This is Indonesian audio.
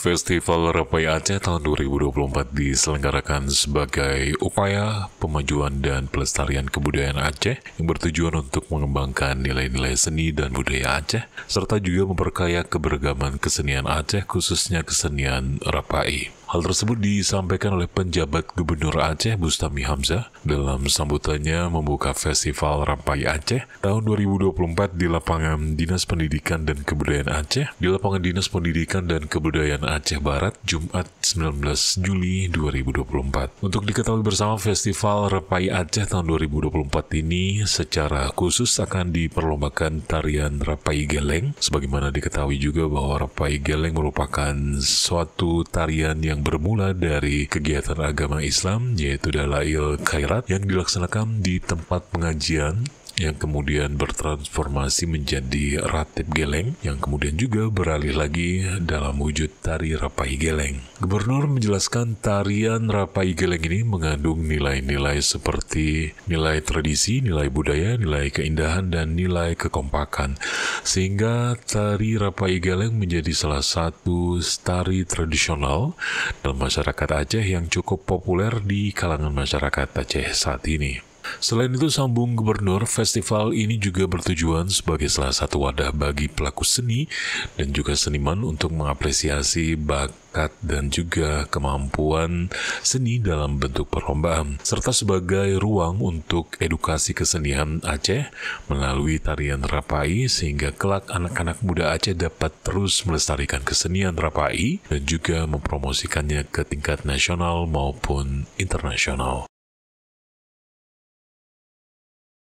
Festival Rapai Aceh tahun 2024 diselenggarakan sebagai upaya pemajuan dan pelestarian kebudayaan Aceh yang bertujuan untuk mengembangkan nilai-nilai seni dan budaya Aceh, serta juga memperkaya keberagaman kesenian Aceh khususnya kesenian Rapai. Hal tersebut disampaikan oleh penjabat Gubernur Aceh Bustami Hamzah dalam sambutannya membuka Festival Rampai Aceh tahun 2024 di lapangan Dinas Pendidikan dan Kebudayaan Aceh di lapangan Dinas Pendidikan dan Kebudayaan Aceh Barat Jumat 19 Juli 2024. Untuk diketahui bersama Festival Rampai Aceh tahun 2024 ini secara khusus akan diperlombakan tarian Rampai Geleng sebagaimana diketahui juga bahwa Rampai Geleng merupakan suatu tarian yang bermula dari kegiatan agama Islam yaitu Dalail Khair akhirat yang dilaksanakan di tempat pengajian yang kemudian bertransformasi menjadi ratip geleng yang kemudian juga beralih lagi dalam wujud tari rapai geleng. Gubernur menjelaskan tarian rapai geleng ini mengandung nilai-nilai seperti nilai tradisi, nilai budaya, nilai keindahan, dan nilai kekompakan. Sehingga tari rapai geleng menjadi salah satu tari tradisional dalam masyarakat Aceh yang cukup populer di kalangan masyarakat Aceh saat ini. Selain itu, sambung gubernur, festival ini juga bertujuan sebagai salah satu wadah bagi pelaku seni dan juga seniman untuk mengapresiasi bakat dan juga kemampuan seni dalam bentuk perlombaan, serta sebagai ruang untuk edukasi kesenian Aceh melalui tarian Rapai sehingga kelak anak-anak muda Aceh dapat terus melestarikan kesenian Rapai dan juga mempromosikannya ke tingkat nasional maupun internasional.